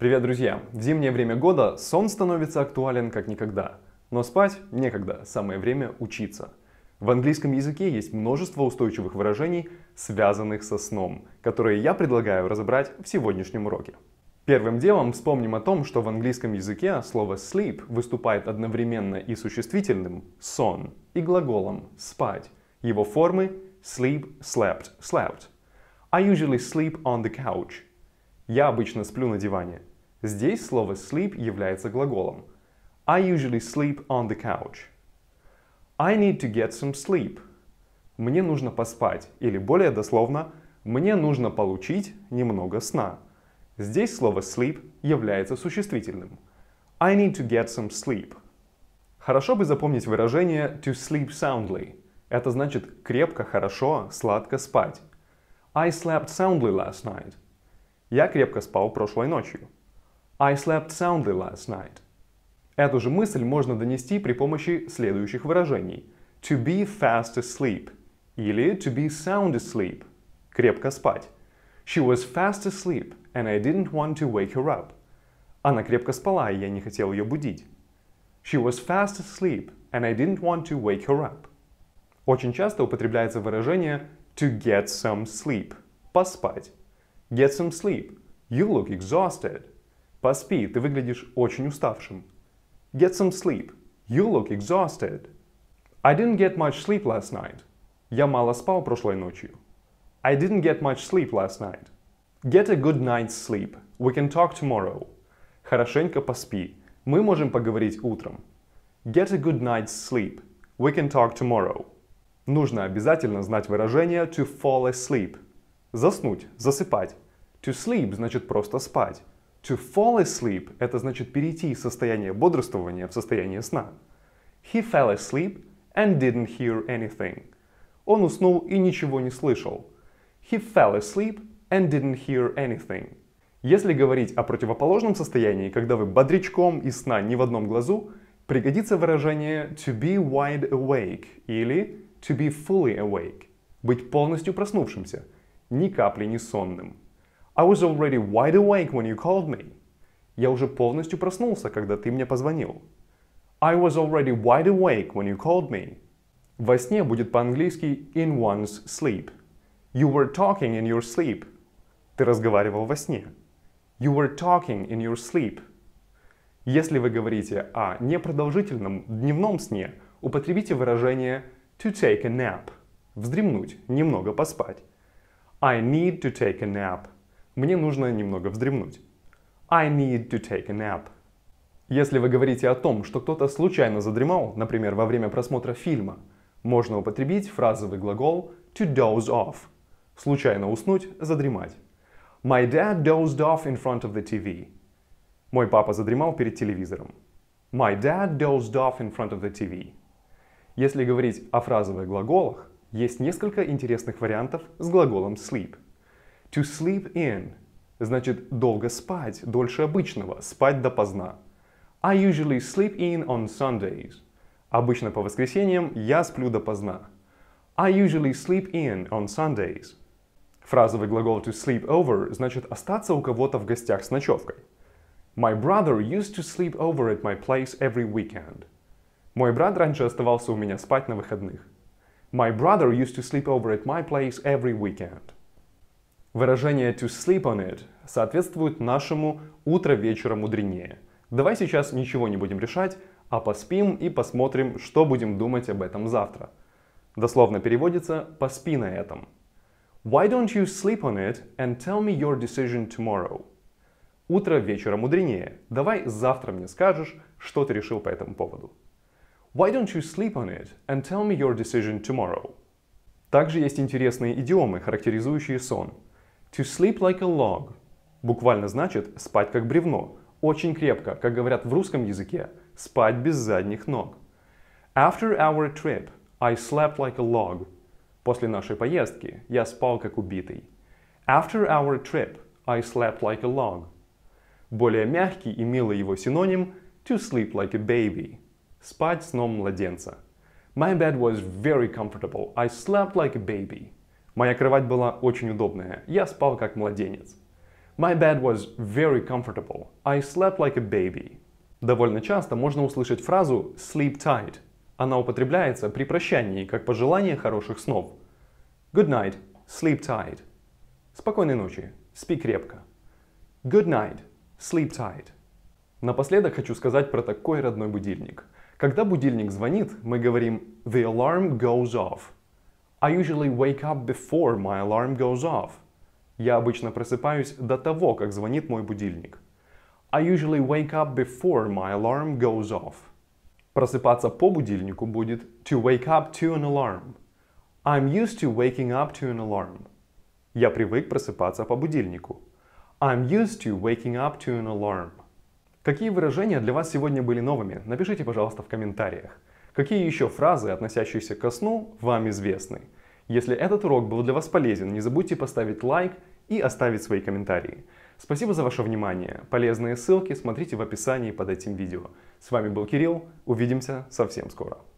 Привет, друзья! В зимнее время года сон становится актуален как никогда. Но спать некогда, самое время учиться. В английском языке есть множество устойчивых выражений, связанных со сном, которые я предлагаю разобрать в сегодняшнем уроке. Первым делом вспомним о том, что в английском языке слово sleep выступает одновременно и существительным сон, и глаголом спать. Его формы sleep, slept, slept. I usually sleep on the couch. Я обычно сплю на диване. Здесь слово sleep является глаголом. I usually sleep on the couch. I need to get some sleep. Мне нужно поспать, или более дословно, мне нужно получить немного сна. Здесь слово sleep является существительным. I need to get some sleep. Хорошо бы запомнить выражение to sleep soundly. Это значит крепко, хорошо, сладко спать. I slept soundly last night. Я крепко спал прошлой ночью. I slept soundly last night. Эту же мысль можно донести при помощи следующих выражений. To be fast asleep или to be sound asleep – крепко спать. She was fast asleep and I didn't want to wake her up. Она крепко спала, и я не хотел ее будить. She was fast asleep and I didn't want to wake her up. Очень часто употребляется выражение to get some sleep – поспать. Get some sleep. You look exhausted. Поспи, ты выглядишь очень уставшим. Get some sleep. You look exhausted. I didn't get much sleep last night. Я мало спал прошлой ночью. I didn't get much sleep last night. Get a good night's sleep. We can talk tomorrow. Хорошенько поспи. Мы можем поговорить утром. Get a good night's sleep. We can talk tomorrow. Нужно обязательно знать выражение to fall asleep. Заснуть, засыпать. To sleep значит просто спать. To fall asleep – это значит перейти из состояния бодрствования в состояние сна. He fell asleep and didn't hear anything. Он уснул и ничего не слышал. He fell asleep and didn't hear anything. Если говорить о противоположном состоянии, когда вы бодрячком и сна ни в одном глазу, пригодится выражение to be wide awake или to be fully awake – быть полностью проснувшимся, ни капли не сонным. I was already wide awake when you called me. Я уже полностью проснулся, когда ты мне позвонил. I was already wide awake when you called me. Во сне будет по-английски in one's sleep. You were talking in your sleep. Ты разговаривал во сне. You were talking in your sleep. Если вы говорите о непродолжительном дневном сне, употребите выражение to take a nap. Вздремнуть, немного поспать. I need to take a nap. Мне нужно немного вздремнуть. I need to take a nap. Если вы говорите о том, что кто-то случайно задремал, например, во время просмотра фильма, можно употребить фразовый глагол to doze off. Случайно уснуть, задремать. My dad dozed off in front of the TV. Мой папа задремал перед телевизором. My dad dozed off in front of the TV. Если говорить о фразовых глаголах, есть несколько интересных вариантов с глаголом sleep – To sleep in значит долго спать, дольше обычного, спать допоздна. I usually sleep in on Sundays. Обычно по воскресеньям я сплю допоздна. I usually sleep in on Sundays. Фразовый глагол to sleep over значит остаться у кого-то в гостях с ночевкой. My brother used to sleep over at my place every weekend. Мой брат раньше оставался у меня спать на выходных. My brother used to sleep over at my place every weekend. Выражение to sleep on it соответствует нашему «утро вечера мудренее». Давай сейчас ничего не будем решать, а поспим и посмотрим, что будем думать об этом завтра. Дословно переводится «поспи на этом». Why don't you sleep on it and tell me your decision tomorrow? Утро вечера мудренее. Давай завтра мне скажешь, что ты решил по этому поводу. Why don't you sleep on it and tell me your decision tomorrow? Также есть интересные идиомы, характеризующие сон. To sleep like a log буквально значит спать как бревно, очень крепко, как говорят в русском языке, спать без задних ног. After our trip, I slept like a log. После нашей поездки я спал как убитый. After our trip, I slept like a log. Более мягкий и милый его синоним to sleep like a baby. Спать сном младенца. My bed was very comfortable. I slept like a baby. Моя кровать была очень удобная. Я спал как младенец. My bed was very comfortable. I slept like a baby. Довольно часто можно услышать фразу sleep tight. Она употребляется при прощании, как пожелание хороших снов. Good night. Sleep tight. Спокойной ночи. Спи крепко. Good night. Sleep tight. Напоследок хочу сказать про такой родной будильник. Когда будильник звонит, мы говорим «The alarm goes off», I usually wake up before my alarm goes off. Я обычно просыпаюсь до того, как звонит мой будильник. I usually wake up before my alarm goes off. Просыпаться по будильнику будет to wake up to an alarm. I'm used to waking up to an alarm. Я привык просыпаться по будильнику. I'm used to waking up to an alarm. Какие выражения для вас сегодня были новыми? Напишите, пожалуйста, в комментариях. Какие еще фразы, относящиеся ко сну, вам известны? Если этот урок был для вас полезен, не забудьте поставить лайк и оставить свои комментарии. Спасибо за ваше внимание. Полезные ссылки смотрите в описании под этим видео. С вами был Кирилл. Увидимся совсем скоро.